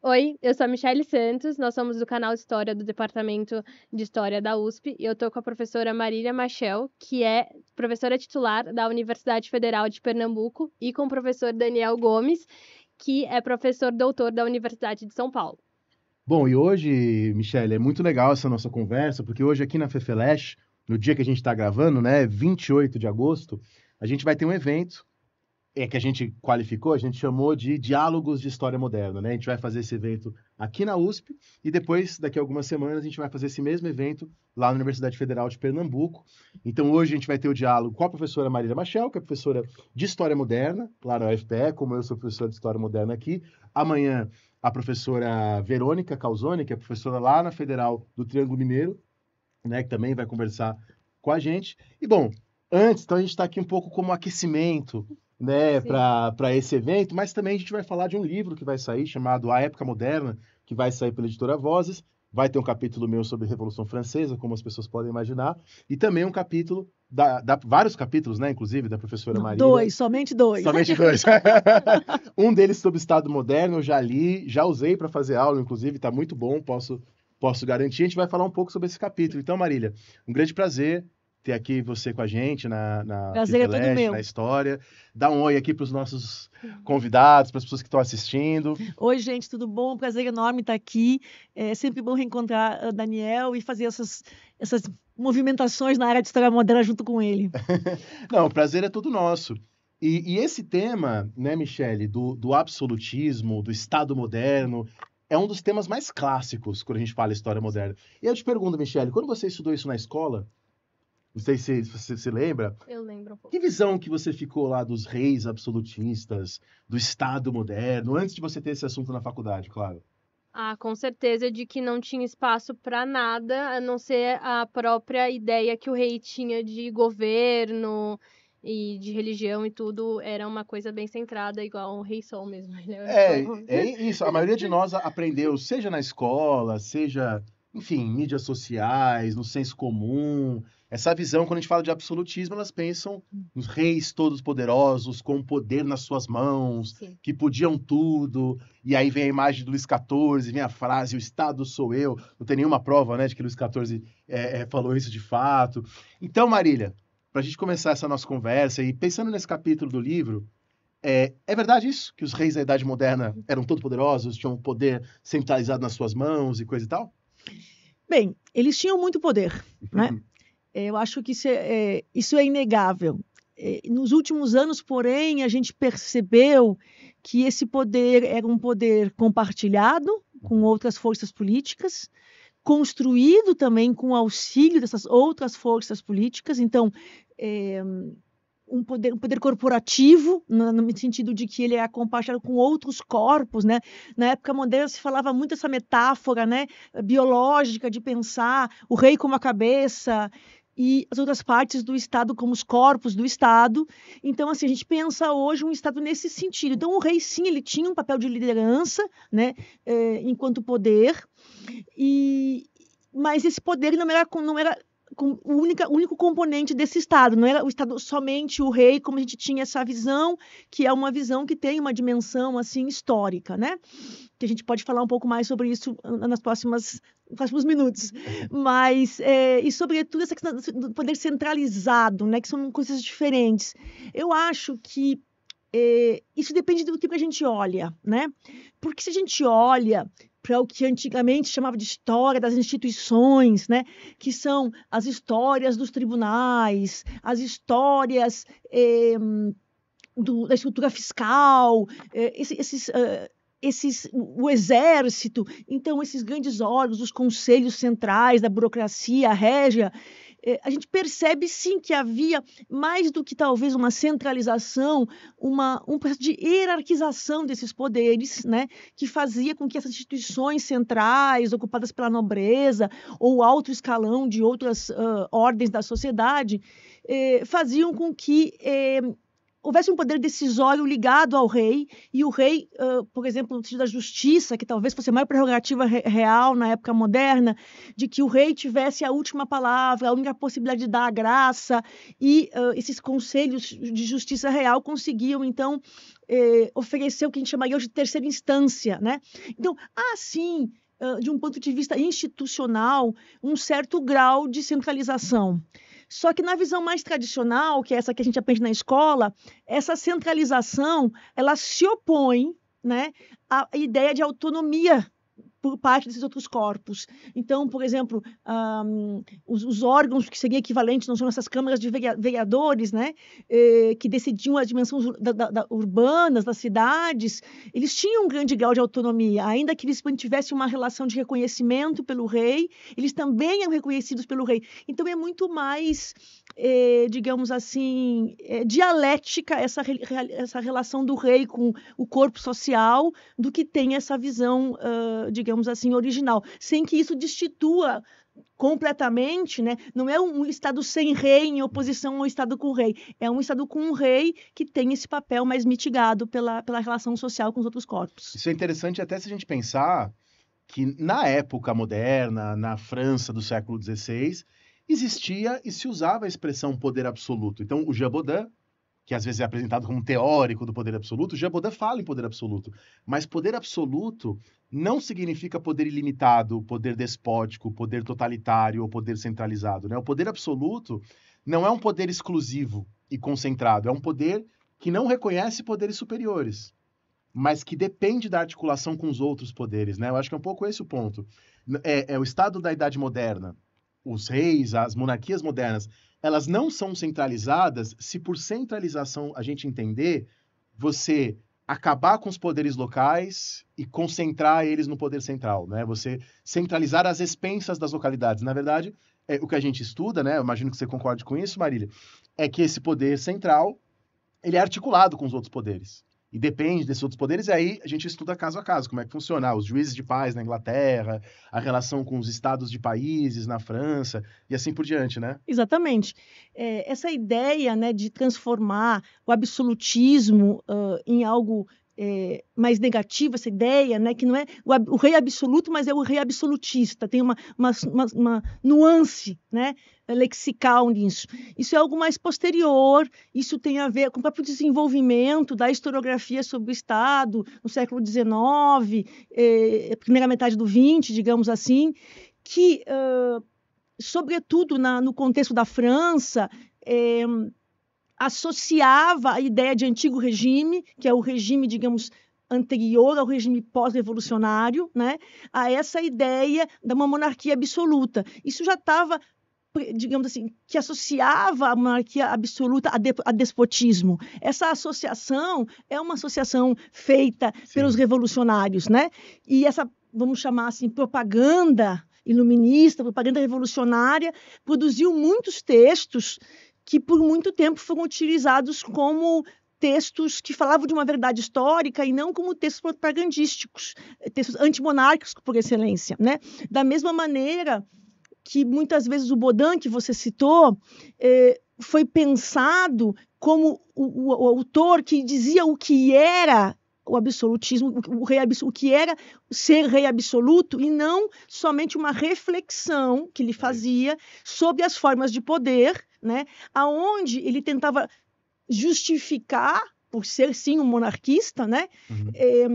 Oi, eu sou a Michelle Santos, nós somos do canal História do Departamento de História da USP e eu estou com a professora Marília Machel, que é professora titular da Universidade Federal de Pernambuco, e com o professor Daniel Gomes, que é professor doutor da Universidade de São Paulo. Bom, e hoje, Michelle, é muito legal essa nossa conversa, porque hoje aqui na FEFELESH, no dia que a gente está gravando, né, 28 de agosto, a gente vai ter um evento é, que a gente qualificou, a gente chamou de Diálogos de História Moderna. Né? A gente vai fazer esse evento aqui na USP e depois, daqui a algumas semanas, a gente vai fazer esse mesmo evento lá na Universidade Federal de Pernambuco. Então, hoje a gente vai ter o diálogo com a professora Marília Machel, que é professora de História Moderna, lá na UFPE, como eu sou professor de História Moderna aqui. Amanhã, a professora Verônica Calzoni, que é professora lá na Federal do Triângulo Mineiro, né, que também vai conversar com a gente. E, bom, antes, então a gente está aqui um pouco como aquecimento né, para esse evento, mas também a gente vai falar de um livro que vai sair chamado A Época Moderna, que vai sair pela editora Vozes. Vai ter um capítulo meu sobre a Revolução Francesa, como as pessoas podem imaginar, e também um capítulo da, da vários capítulos, né, inclusive da professora Maria. Dois, somente dois. Somente dois. um deles sobre Estado moderno, eu já li, já usei para fazer aula, inclusive, está muito bom, posso posso garantir. A gente vai falar um pouco sobre esse capítulo. Então, Marília, um grande prazer ter aqui você com a gente na, na, Prazer, é Leste, na história. Dá um oi aqui para os nossos convidados, para as pessoas que estão assistindo. Oi, gente, tudo bom? Prazer enorme estar tá aqui. É sempre bom reencontrar o Daniel e fazer essas, essas movimentações na área de história moderna junto com ele. Não, o prazer é todo nosso. E, e esse tema, né, Michele, do, do absolutismo, do Estado moderno, é um dos temas mais clássicos quando a gente fala história moderna. E eu te pergunto, Michele, quando você estudou isso na escola, não sei se, você se lembra. Eu lembro um pouco. Que visão que você ficou lá dos reis absolutistas, do Estado moderno, antes de você ter esse assunto na faculdade, claro? Ah, com certeza de que não tinha espaço para nada, a não ser a própria ideia que o rei tinha de governo e de religião e tudo, era uma coisa bem centrada, igual o rei sol mesmo. Né? É, então é isso. A maioria de nós aprendeu, seja na escola, seja enfim, mídias sociais, no senso comum, essa visão, quando a gente fala de absolutismo, elas pensam nos reis todos poderosos, com poder nas suas mãos, Sim. que podiam tudo. E aí vem a imagem do Luís XIV, vem a frase: o Estado sou eu. Não tem nenhuma prova né, de que Luís XIV é, é, falou isso de fato. Então, Marília, para a gente começar essa nossa conversa e pensando nesse capítulo do livro, é, é, verdade isso? Que os reis da Idade Moderna eram todo poderosos, tinham poder centralizado nas suas mãos e coisa e tal? Bem, eles tinham muito poder, né? É, eu acho que isso é, é isso é inegável. É, nos últimos anos, porém, a gente percebeu que esse poder era um poder compartilhado com outras forças políticas, construído também com auxílio dessas outras forças políticas. Então, é, um poder, um poder corporativo, no, no, sentido de que ele é compartilhado com outros corpos, né? Na época moderna se falava muito essa metáfora, né, biológica de pensar o rei como a cabeça, e as outras partes do Estado, como os corpos do Estado. Então, assim, a gente pensa hoje um Estado nesse sentido. Então, o rei, sim, ele tinha um papel de liderança, né, é, enquanto poder, e, mas esse poder não era, não era com, o única, único componente desse Estado, não era o Estado somente o rei, como a gente tinha essa visão, que é uma visão que tem uma dimensão assim histórica, né? Que a gente pode falar um pouco mais sobre isso ah, nas próximas nos próximos minutos, mas é, e sobretudo essa questão do poder centralizado, né? Que são coisas diferentes. Eu acho que é, isso depende do que a gente olha, né? Porque se a gente olha para o que antigamente chamava de história das instituições, né? que são as histórias dos tribunais, as histórias eh, do, da estrutura fiscal, eh, esses, eh, esses uh, esses, o exército, então esses grandes órgãos, os conselhos centrais da burocracia régia, é, a gente percebe sim que havia mais do que talvez uma centralização, uma, um processo de hierarquização desses poderes, né, que fazia com que essas instituições centrais, ocupadas pela nobreza ou alto escalão de outras uh, ordens da sociedade, eh, faziam com que eh, houvesse um poder decisório ligado ao rei, e o rei, uh, por exemplo, no sentido da justiça, que talvez fosse a maior prerrogativa re real na época moderna, de que o rei tivesse a última palavra, a única possibilidade de dar a graça, e uh, esses conselhos de justiça real conseguiam, então, eh, oferecer o que a gente chamaria de terceira instância. Né? Então, assim uh, de um ponto de vista institucional, um certo grau de centralização. Só que na visão mais tradicional, que é essa que a gente aprende na escola, essa centralização, ela se opõe né, à ideia de autonomia por parte desses outros corpos. Então, por exemplo, um, os, os, órgãos que seriam equivalentes não são essas câmaras de vereadores, né, eh, que decidiam as dimensões da, da, da, urbanas das cidades, eles tinham um grande grau de autonomia, ainda que eles mantivessem uma relação de reconhecimento pelo rei, eles também eram reconhecidos pelo rei. Então, é muito mais, eh, digamos assim, é dialética essa, essa relação do rei com o corpo social do que tem essa visão, uh, de digamos assim, original, sem que isso destitua completamente, né? Não é um Estado sem rei em oposição ao Estado com rei. É um Estado com um rei que tem esse papel mais mitigado pela, pela relação social com os outros corpos. Isso é interessante até se a gente pensar que na época moderna, na França do século XVI, existia e se usava a expressão poder absoluto. Então, o Jabodin que às vezes é apresentado como um teórico do poder absoluto, Jean Baudet fala em poder absoluto. Mas poder absoluto não significa poder ilimitado, poder despótico, poder totalitário ou poder centralizado. Né? O poder absoluto não é um poder exclusivo e concentrado, é um poder que não reconhece poderes superiores, mas que depende da articulação com os outros poderes. Né? Eu acho que é um pouco esse o ponto. É, é o estado da Idade Moderna, os reis, as monarquias modernas, elas não são centralizadas se por centralização a gente entender você acabar com os poderes locais e concentrar eles no poder central, né? Você centralizar as expensas das localidades. Na verdade, é, o que a gente estuda, né? Eu imagino que você concorde com isso, Marília, é que esse poder central ele é articulado com os outros poderes e depende desses outros poderes, e aí a gente estuda caso a caso como é que funciona. Os juízes de paz na Inglaterra, a relação com os estados de países na França e assim por diante, né? Exatamente. É, essa ideia né, de transformar o absolutismo uh, em algo é, mais negativa, essa ideia, né, que não é o, o, rei absoluto, mas é o rei absolutista, tem uma, uma, uma, uma nuance né, lexical nisso. Isso é algo mais posterior, isso tem a ver com o próprio desenvolvimento da historiografia sobre o Estado no século XIX, é, primeira metade do XX, digamos assim, que, uh, sobretudo na, no contexto da França, é, associava a ideia de antigo regime, que é o regime, digamos, anterior ao regime pós-revolucionário, né, a essa ideia de uma monarquia absoluta. Isso já estava digamos assim, que associava a monarquia absoluta a, despotismo. Essa associação é uma associação feita Sim. pelos revolucionários, né? E essa, vamos chamar assim, propaganda iluminista, propaganda revolucionária, produziu muitos textos que por muito tempo foram utilizados como textos que falavam de uma verdade histórica e não como textos propagandísticos, textos antimonárquicos por excelência, né? Da mesma maneira que muitas vezes o Bodin que você citou eh, foi pensado como o, o, o, autor que dizia o que era o absolutismo, o, rei, o que era ser rei absoluto e não somente uma reflexão que ele fazia sobre as formas de poder né? aonde ele tentava justificar, por ser sim um monarquista, né? Uhum. É,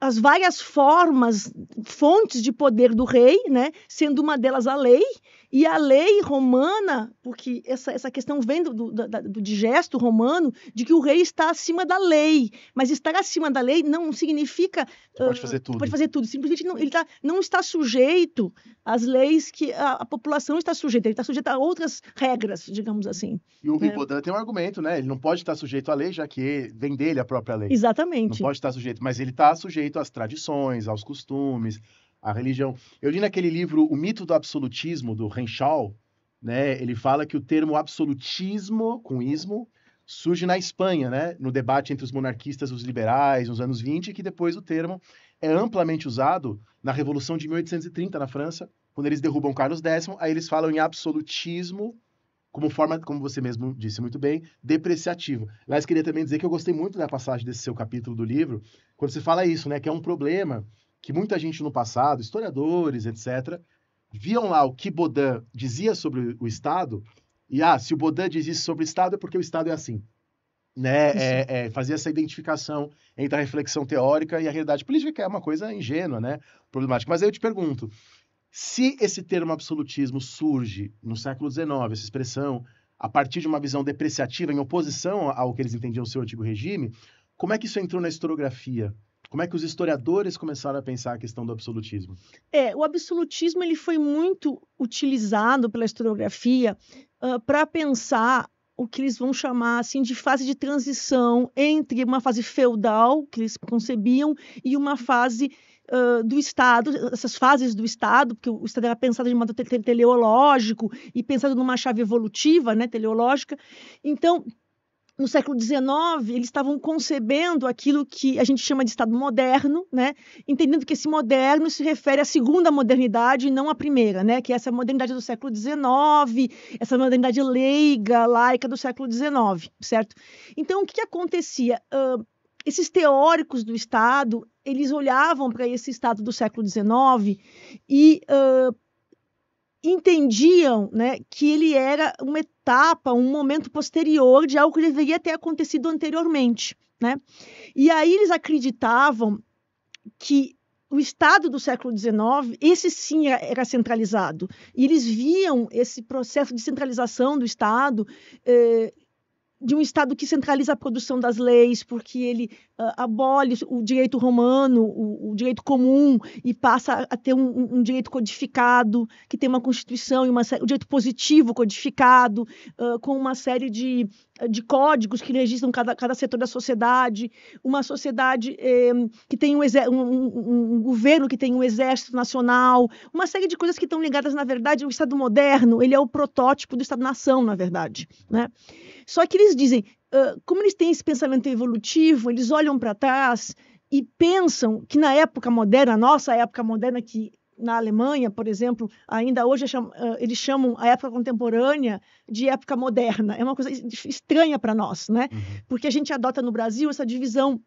as várias formas, fontes de poder do rei, né? sendo uma delas a lei, e a lei romana, porque essa, essa questão vem do, do, do, digesto romano, de que o rei está acima da lei. Mas estar acima da lei não significa. pode ah, fazer tudo. Pode fazer tudo. Simplesmente não, ele tá, não está sujeito às leis que a, a população está sujeita. Ele está sujeito a outras regras, digamos assim. E o Ribodã é. tem um argumento, né? Ele não pode estar sujeito à lei, já que vem dele a própria lei. Exatamente. Não pode estar sujeito, mas ele está sujeito às tradições, aos costumes, a religião. Eu li naquele livro O Mito do Absolutismo, do Renshaw, né? ele fala que o termo absolutismo, com ismo, surge na Espanha, né? no debate entre os monarquistas e os liberais, nos anos 20, que depois o termo é amplamente usado na Revolução de 1830 na França, quando eles derrubam Carlos X, aí eles falam em absolutismo como forma, como você mesmo disse muito bem, depreciativo. Mas queria também dizer que eu gostei muito da passagem desse seu capítulo do livro, quando você fala isso, né, que é um problema que muita gente no passado, historiadores, etc., viam lá o que Baudin dizia sobre o Estado, e ah, se o Baudin diz isso sobre o Estado é porque o Estado é assim. Né? É, é, fazer essa identificação entre a reflexão teórica e a realidade política, que é uma coisa ingênua, né? problemática. Mas aí eu te pergunto, se esse termo absolutismo surge no século XIX, essa expressão, a partir de uma visão depreciativa em oposição ao que eles entendiam o seu antigo regime, como é que isso entrou na historiografia? Como é que os historiadores começaram a pensar a questão do absolutismo? É, o absolutismo ele foi muito utilizado pela historiografia uh, para pensar o que eles vão chamar assim de fase de transição entre uma fase feudal que eles concebiam e uma fase Uh, do Estado, essas fases do Estado, porque o Estado era pensado de modo teleológico e pensado numa chave evolutiva, né, teleológica. Então, no século XIX, eles estavam concebendo aquilo que a gente chama de Estado moderno, né? entendendo que esse moderno se refere à segunda modernidade e não à primeira, né? que é essa modernidade do século XIX, essa modernidade leiga, laica do século XIX, certo? Então, o que, que acontecia? Uh, esses teóricos do Estado, eles olhavam para esse Estado do século XIX e... Uh, entendiam né, que ele era uma etapa, um momento posterior de algo que deveria ter acontecido anteriormente. Né? E aí eles acreditavam que o Estado do século XIX, esse sim é, era centralizado. E eles viam esse processo de centralização do Estado eh, de um Estado que centraliza a produção das leis, porque ele uh, abole o direito romano, o, o, direito comum, e passa a ter um, um, direito codificado, que tem uma Constituição e uma o direito positivo codificado, uh, com uma série de de códigos que registram cada, cada setor da sociedade, uma sociedade eh, que tem um, um, um, governo que tem um exército nacional, uma série de coisas que estão ligadas, na verdade, ao Estado moderno. Ele é o protótipo do Estado-nação, na verdade. Né? Só que eles dizem, uh, como eles têm esse pensamento evolutivo, eles olham para trás e pensam que na época moderna, nossa época moderna, que na Alemanha, por exemplo, ainda hoje é eles chamam a época contemporânea de época moderna. É uma coisa estranha para nós, né? Uhum. Porque a gente adota no Brasil essa divisão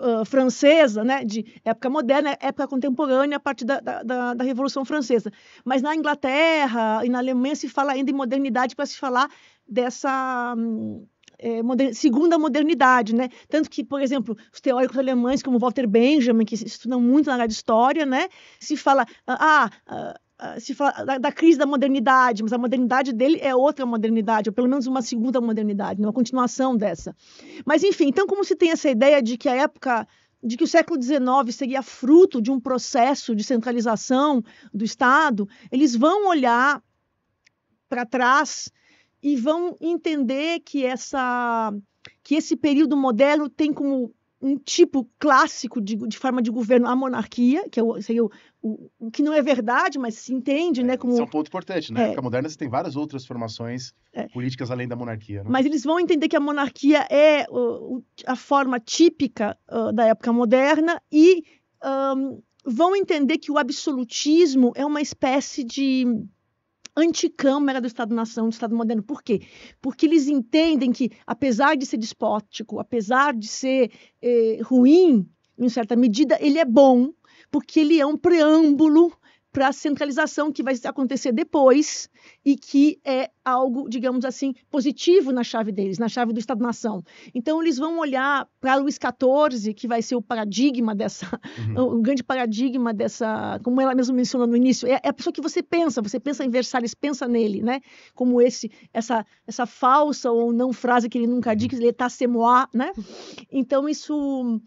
Uh, francesa, né, de época moderna, época contemporânea, a partir da, da, da, Revolução Francesa. Mas na Inglaterra e na Alemanha se fala ainda em modernidade para se falar dessa, hum, é, moder, segunda modernidade, né? Tanto que, por exemplo, os teóricos alemães como Walter Benjamin, que estudam muito na área de história, né? Se fala, ah, ah, ah se fala da, da, crise da modernidade, mas a modernidade dele é outra modernidade, ou pelo menos uma segunda modernidade, né? uma continuação dessa. Mas enfim, então como se tem essa ideia de que a época de que o século XIX seria fruto de um processo de centralização do Estado, eles vão olhar para trás e vão entender que essa que esse período moderno tem como um tipo clássico de, de forma de governo a monarquia, que é o, o, o, o que não é verdade, mas se entende, é, né? Como... Isso é um ponto importante, né? É. Na época moderna você tem várias outras formações é. políticas além da monarquia. Né? Mas eles vão entender que a monarquia é uh, a forma típica uh, da época moderna e um, vão entender que o absolutismo é uma espécie de anticâmara do Estado-nação, do Estado moderno. Por quê? Porque eles entendem que, apesar de ser despótico, apesar de ser eh, ruim, em certa medida, ele é bom, porque ele é um preâmbulo para a centralização que vai acontecer depois e que é algo, digamos assim, positivo na chave deles, na chave do Estado-nação. Então, eles vão olhar para Luiz XIV, que vai ser o paradigma dessa, uhum. o grande paradigma dessa, como ela mesma mencionou no início, é, é, a pessoa que você pensa, você pensa em Versalhes, pensa nele, né? Como esse, essa, essa falsa ou não frase que ele nunca uhum. diz, que ele está é semoá, né? Então, isso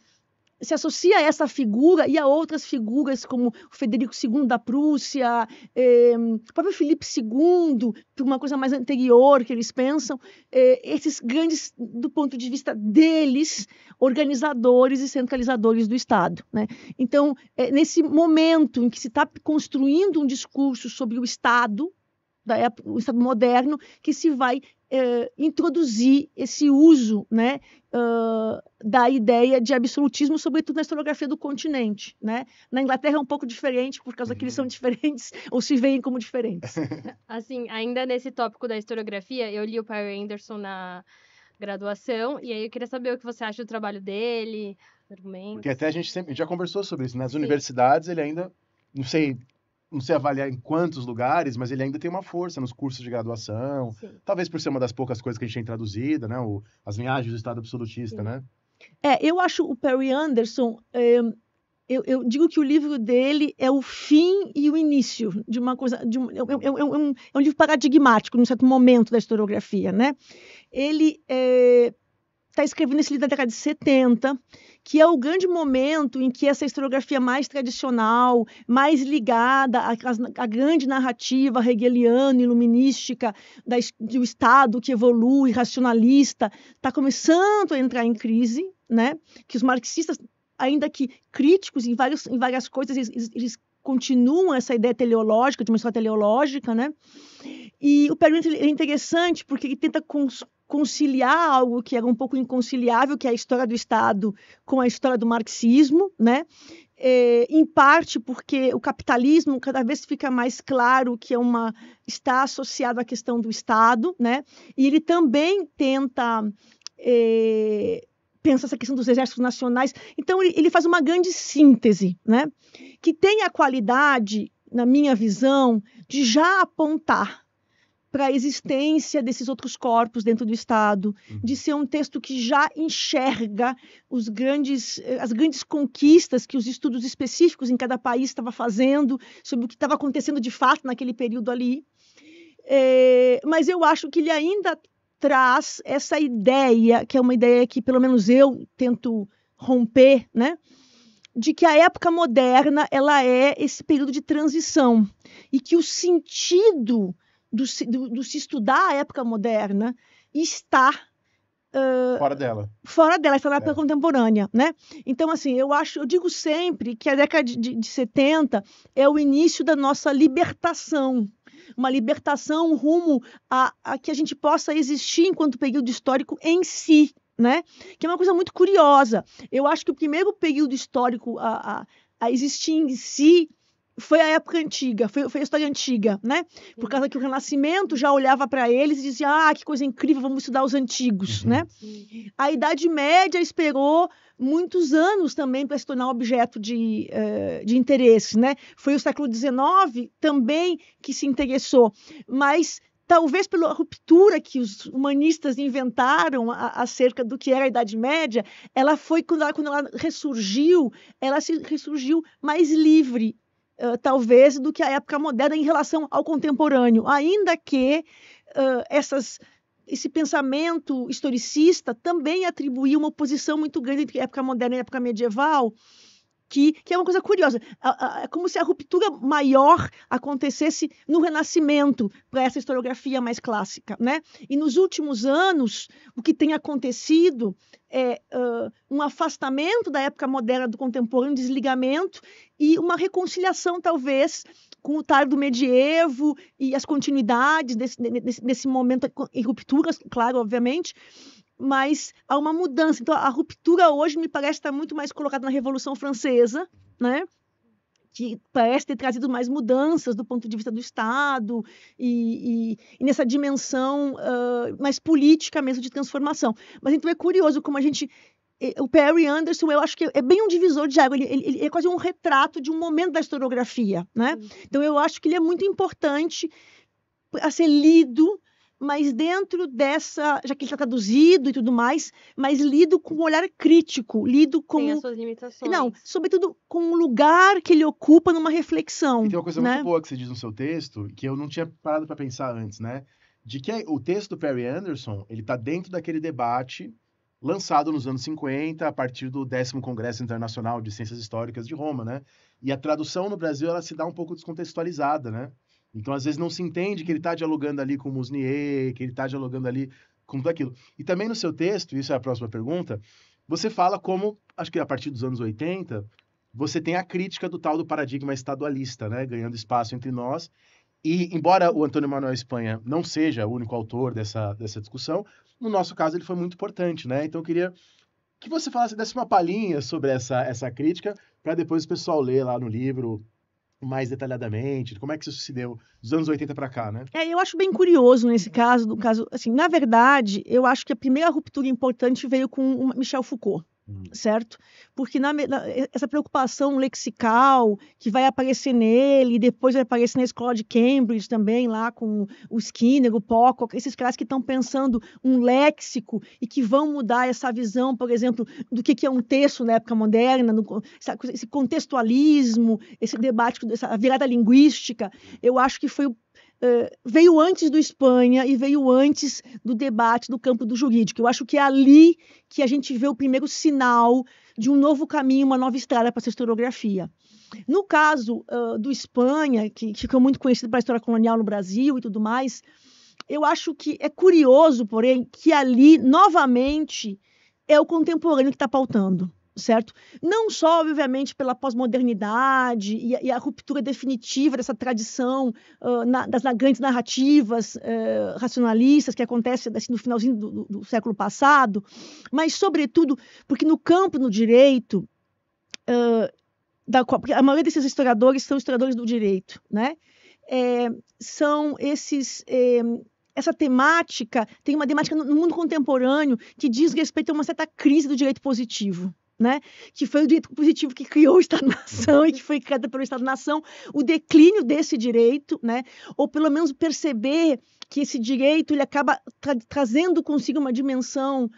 se associa a essa figura e a outras figuras como Federico II da Prússia, eh, o próprio Felipe II, por uma coisa mais anterior que eles pensam, eh, esses grandes, do ponto de vista deles, organizadores e centralizadores do Estado. Né? Então, eh, nesse momento em que se está construindo um discurso sobre o Estado, da época, o Estado moderno, que se vai eh, introduzir esse uso né, uh, da ideia de absolutismo, sobretudo na historiografia do continente. Né? Na Inglaterra é um pouco diferente, por causa uhum. que eles são uhum. diferentes, ou se veem como diferentes. assim, ainda nesse tópico da historiografia, eu li o Perry Anderson na graduação, e aí eu queria saber o que você acha do trabalho dele, argumentos. Porque até a gente sempre, já conversou sobre isso, nas né? Sim. universidades ele ainda não sei não sei avaliar em quantos lugares, mas ele ainda tem uma força nos cursos de graduação. Sim. Talvez por ser uma das poucas coisas que a gente tem traduzida, né? O, as linhagens do Estado absolutista, Sim. né? É, eu acho o Perry Anderson. É, eu, eu, digo que o livro dele é o fim e o início de uma coisa. De um, é, é, é, um, é um livro paradigmático, num certo momento da historiografia, né? Ele. É, está escrevendo esse livro da década de 70, que é o grande momento em que essa historiografia mais tradicional, mais ligada à, grande narrativa hegeliana, iluminística, da, do Estado que evolui, racionalista, está começando a entrar em crise, né? que os marxistas, ainda que críticos em, vários, em várias coisas, eles, eles continuam essa ideia teleológica, de uma história teleológica, né? E o Perwin é interessante porque ele tenta conciliar algo que era um pouco inconciliável, que é a história do Estado com a história do marxismo, né? É, em parte porque o capitalismo cada vez fica mais claro que é uma está associado à questão do Estado, né? E ele também tenta é, pensa essa questão dos exércitos nacionais. Então ele, ele faz uma grande síntese, né? Que tem a qualidade, na minha visão, de já apontar para a existência desses outros corpos dentro do Estado, uhum. de ser um texto que já enxerga os grandes, eh, as grandes conquistas que os estudos específicos em cada país estava fazendo sobre o que estava acontecendo de fato naquele período ali. É, mas eu acho que ele ainda traz essa ideia, que é uma ideia que pelo menos eu tento romper, né? de que a época moderna ela é esse período de transição e que o sentido do, do, do se estudar a época moderna está Uh, fora dela. Fora dela, está na época é. contemporânea, né? Então, assim, eu acho, eu digo sempre que a década de, de 70 é o início da nossa libertação. Uma libertação rumo a, a que a gente possa existir enquanto período histórico em si, né? Que é uma coisa muito curiosa. Eu acho que o primeiro período histórico a, a, a existir em si foi a época antiga, foi, foi a história antiga, né? Por causa que o Renascimento já olhava para eles e dizia: ah, que coisa incrível, vamos estudar os antigos, uhum. né? A Idade Média esperou muitos anos também para se tornar objeto de, uh, de interesse, né? Foi o século XIX também que se interessou, mas talvez pela ruptura que os humanistas inventaram acerca do que era a Idade Média, ela foi quando ela, quando ela ressurgiu, ela se ressurgiu mais livre uh, talvez, do que a época moderna em relação ao contemporâneo, ainda que uh, essas esse pensamento historicista também atribuía uma oposição muito grande entre época moderna e época medieval, que, que é uma coisa curiosa. É como se a ruptura maior acontecesse no Renascimento, para essa historiografia mais clássica. Né? E nos últimos anos, o que tem acontecido é uh, um afastamento da época moderna do contemporâneo, um desligamento e uma reconciliação, talvez, com o tardo medievo e as continuidades desse, desse, desse momento, e rupturas, claro, obviamente, mas há uma mudança. Então, a ruptura hoje me parece estar muito mais colocada na Revolução Francesa, né? que parece ter trazido mais mudanças do ponto de vista do Estado e, e, e nessa dimensão uh, mais política mesmo de transformação. Mas então é curioso como a gente. Eh, o Perry Anderson, eu acho que é bem um divisor de água, ele, ele, ele é quase um retrato de um momento da historiografia. Né? Então eu acho que ele é muito importante a ser lido mas dentro dessa, já que ele está traduzido e tudo mais, mas lido com um olhar crítico, lido com. Tem as suas limitações. Não, sobretudo com o lugar que ele ocupa numa reflexão. E tem uma coisa né? muito boa que você diz no seu texto, que eu não tinha parado para pensar antes, né? De que o texto do Perry Anderson, ele está dentro daquele debate lançado nos anos 50, a partir do décimo Congresso Internacional de Ciências Históricas de Roma, né? E a tradução no Brasil, ela se dá um pouco descontextualizada, né? Então, às vezes, não se entende que ele está dialogando ali com o Musnier, que ele está dialogando ali com tudo aquilo. E também no seu texto, isso é a próxima pergunta, você fala como, acho que a partir dos anos 80, você tem a crítica do tal do paradigma estadualista, né, ganhando espaço entre nós. E, embora o Antônio Manuel Espanha não seja o único autor dessa, dessa discussão, no nosso caso ele foi muito importante, né? Então eu queria que você falasse, desse uma palhinha sobre essa, essa crítica, para depois o pessoal ler lá no livro mais detalhadamente? Como é que isso se deu dos anos 80 para cá, né? É, eu acho bem curioso nesse caso, do caso, assim, na verdade, eu acho que a primeira ruptura importante veio com Michel Foucault. Hum. Certo? Porque na, na, essa preocupação lexical que vai aparecer nele, e depois vai aparecer na escola de Cambridge também, lá com o Skinner, o Poco, esses caras que estão pensando um léxico e que vão mudar essa visão, por exemplo, do que, que é um texto na época moderna, no, esse contextualismo, esse debate, essa virada linguística, eu acho que foi o eh, veio antes do Espanha e veio antes do debate do campo do jurídico. Eu acho que é ali que a gente vê o primeiro sinal de um novo caminho, uma nova estrada para essa historiografia. No caso uh, do Espanha, que, que ficou muito conhecido para a história colonial no Brasil e tudo mais, eu acho que é curioso, porém, que ali, novamente, é o contemporâneo que está pautando certo? Não só, obviamente, pela pós-modernidade e, e, a ruptura definitiva dessa tradição uh, na, das na, grandes narrativas uh, racionalistas que acontece assim, no finalzinho do, do, século passado, mas, sobretudo, porque no campo do direito, uh, da, a maioria desses historiadores são historiadores do direito, né? É, são esses... É, essa temática tem uma temática no mundo contemporâneo que diz respeito a uma certa crise do direito positivo né? Que foi o direito positivo que criou o Estado-nação e que foi criado pelo Estado-nação, o declínio desse direito, né? Ou pelo menos perceber que esse direito ele acaba tra trazendo consigo uma dimensão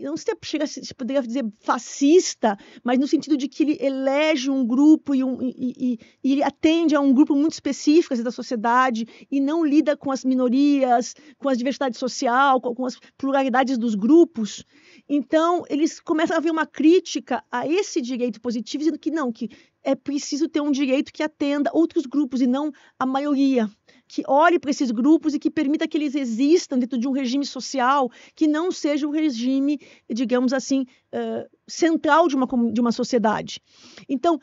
não sei se é, chega se poderia dizer fascista, mas no sentido de que ele elege um grupo e, um, e, e, e atende a um grupo muito específico da sociedade e não lida com as minorias, com a diversidade social, com, com as pluralidades dos grupos. Então, eles começam a ver uma crítica a esse direito positivo, dizendo que não, que é preciso ter um direito que atenda outros grupos e não a maioria, que olhe para esses grupos e que permita que eles existam dentro de um regime social que não seja o um regime, digamos assim, uh, central de uma, de uma sociedade. Então,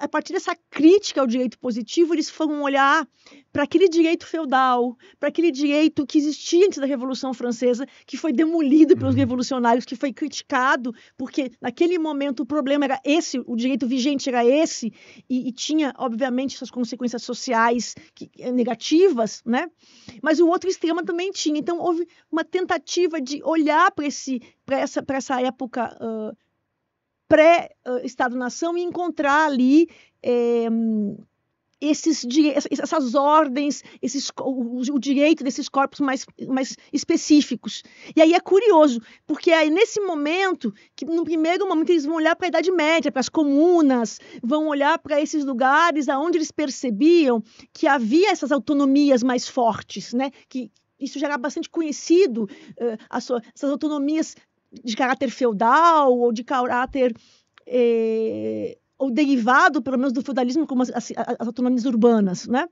a, partir dessa crítica ao direito positivo, eles foram olhar para aquele direito feudal, para aquele direito que existia antes da Revolução Francesa, que foi demolido pelos uhum. revolucionários, que foi criticado, porque naquele momento o problema era esse, o direito vigente era esse, e, e tinha, obviamente, essas consequências sociais que, eh, negativas, né? Mas o outro extremo também tinha. Então, houve uma tentativa de olhar para essa, essa época uh, pré-Estado-nação e encontrar ali. É, esses, essas ordens, esses, o, o, direito desses corpos mais, mais específicos. E aí é curioso, porque é nesse momento, que no primeiro momento eles vão olhar para a Idade Média, para as comunas, vão olhar para esses lugares aonde eles percebiam que havia essas autonomias mais fortes, né? que, isso já era bastante conhecido, uh, sua, essas autonomias de caráter feudal ou de caráter é, ou derivado, pelo menos, do feudalismo, como as, as, as, autonomias urbanas, né?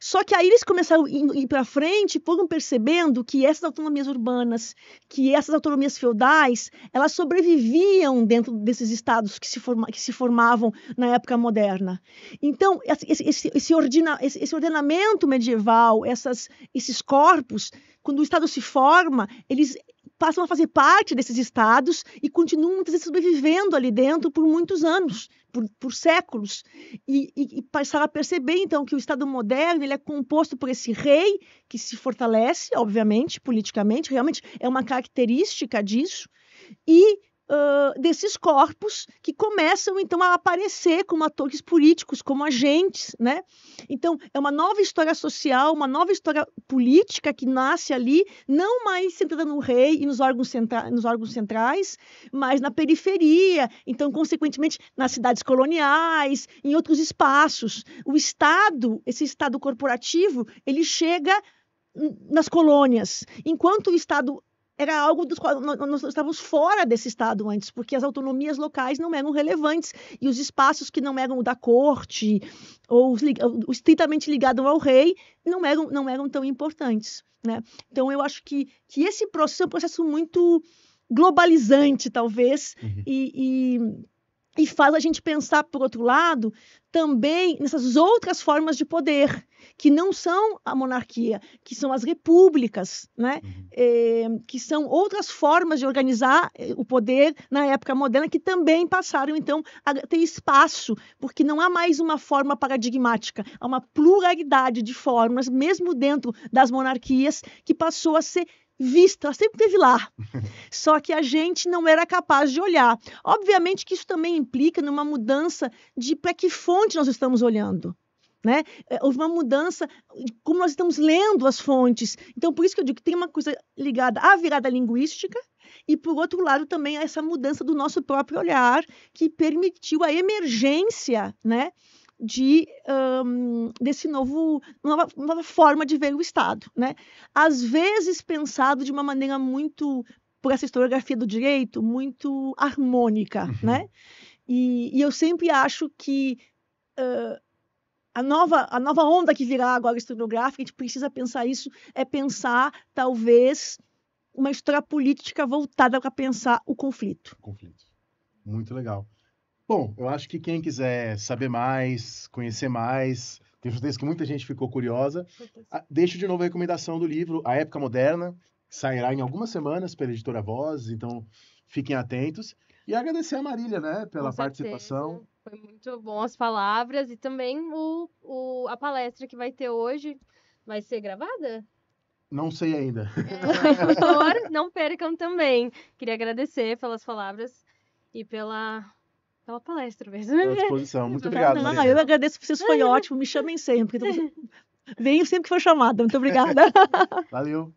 Só que aí eles começaram a ir, para frente foram percebendo que essas autonomias urbanas, que essas autonomias feudais, elas sobreviviam dentro desses estados que se, forma, que se formavam na época moderna. Então, esse, esse, esse, esse ordenamento medieval, essas, esses corpos, quando o Estado se forma, eles, passam a fazer parte desses estados e continuam muitas vezes sobrevivendo ali dentro por muitos anos, por, por séculos. E, e, e passaram a perceber, então, que o Estado moderno ele é composto por esse rei que se fortalece, obviamente, politicamente, realmente é uma característica disso, e desses corpos que começam então a aparecer como atores políticos, como agentes, né? Então é uma nova história social, uma nova história política que nasce ali, não mais centrada no rei e nos órgãos, centra nos órgãos centrais, mas na periferia, então consequentemente nas cidades coloniais, em outros espaços. O Estado, esse Estado corporativo, ele chega nas colônias, enquanto o Estado era algo dos qual nós estávamos fora desse estado antes, porque as autonomias locais não eram relevantes e os espaços que não eram da corte ou estritamente ligados ao rei não eram, não eram tão importantes. Né? Então, eu acho que, que esse processo é um processo muito globalizante, talvez, uhum. e e faz a gente pensar, por outro lado, também nessas outras formas de poder, que não são a monarquia, que são as repúblicas, né? É, que são outras formas de organizar eh, o poder na época moderna, que também passaram, então, a ter espaço, porque não há mais uma forma paradigmática, há uma pluralidade de formas, mesmo dentro das monarquias, que passou a ser vista, ela sempre esteve lá. Só que a gente não era capaz de olhar. Obviamente que isso também implica numa mudança de para que fonte nós estamos olhando. Né? É, houve uma mudança de como nós estamos lendo as fontes. Então, por isso que eu digo que tem uma coisa ligada à virada linguística e, por outro lado, também a essa mudança do nosso próprio olhar que permitiu a emergência né, de um, desse novo nova, nova forma de ver o Estado, né? Às vezes pensado de uma maneira muito por essa historiografia do direito muito harmônica, uhum. né? E, e, eu sempre acho que uh, a nova, a nova onda que virá agora historiográfica, a gente precisa pensar isso, é pensar, talvez, uma história política voltada para pensar o conflito. Conflito. Muito legal. Bom, eu acho que quem quiser saber mais, conhecer mais, tenho certeza que muita gente ficou curiosa. Deixo de novo a recomendação do livro A Época Moderna, que sairá em algumas semanas pela editora Voz, então fiquem atentos. E agradecer a Marília, né, pela Com participação. Certeza. Foi muito bom as palavras e também o, o, a palestra que vai ter hoje vai ser gravada? Não sei ainda. É, não percam também. Queria agradecer pelas palavras e pela é uma palestra mesmo. É uma exposição. Muito obrigado. Não, não, eu agradeço vocês, foi ótimo. Me chamem sempre. Venho sempre que for chamada. Muito obrigada. Valeu.